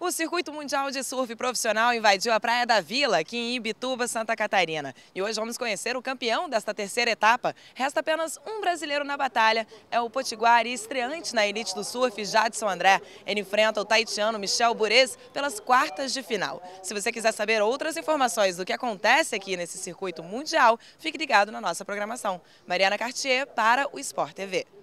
O Circuito Mundial de Surf Profissional invadiu a Praia da Vila, aqui em Ibituba, Santa Catarina. E hoje vamos conhecer o campeão desta terceira etapa. Resta apenas um brasileiro na batalha. É o potiguar e estreante na elite do surf, Jadson André. Ele enfrenta o taitiano Michel Burez pelas quartas de final. Se você quiser saber outras informações do que acontece aqui nesse circuito mundial, fique ligado na nossa programação. Mariana Cartier para o Sport TV.